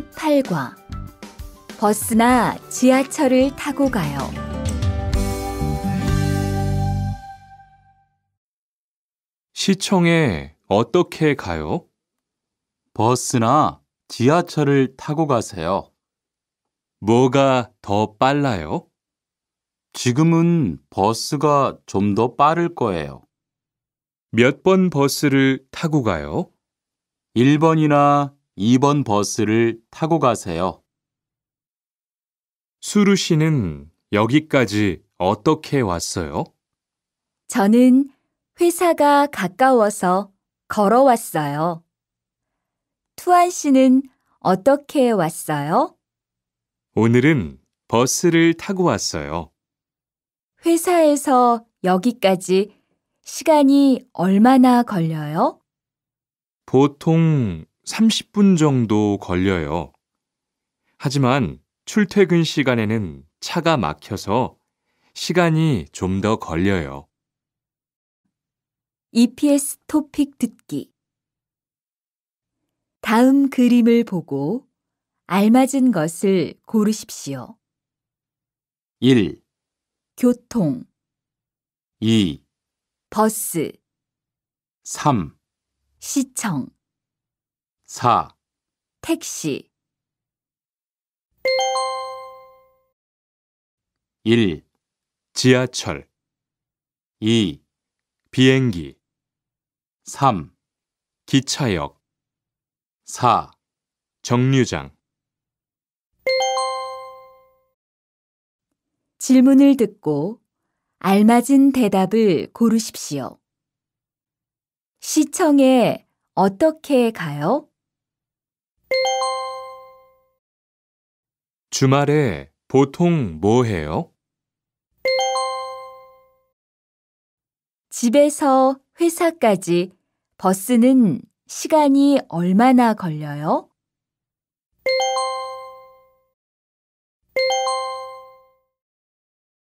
18과 버스나 지하철을 타고 가요. 시청에 어떻게 가요? 버스나 지하철을 타고 가세요. 뭐가 더 빨라요? 지금은 버스가 좀 더 빠를 거예요. 몇 번 버스를 타고 가요? 1번이나 2번 버스를 타고 가세요. 수루 씨는 여기까지 어떻게 왔어요? 저는 회사가 가까워서 걸어왔어요. 투안 씨는 어떻게 왔어요? 오늘은 버스를 타고 왔어요. 회사에서 여기까지 시간이 얼마나 걸려요? 보통 30분 정도 걸려요. 하지만 출퇴근 시간에는 차가 막혀서 시간이 좀 더 걸려요. EPS 토픽 듣기 다음 그림을 보고 알맞은 것을 고르십시오. 1, 교통 2, 버스, 3, 시청 4. 택시 1. 지하철 2. 비행기 3. 기차역 4. 정류장 질문을 듣고 알맞은 대답을 고르십시오. 시청에 어떻게 가요? 주말에 보통 뭐 해요? 집에서 회사까지 버스는 시간이 얼마나 걸려요?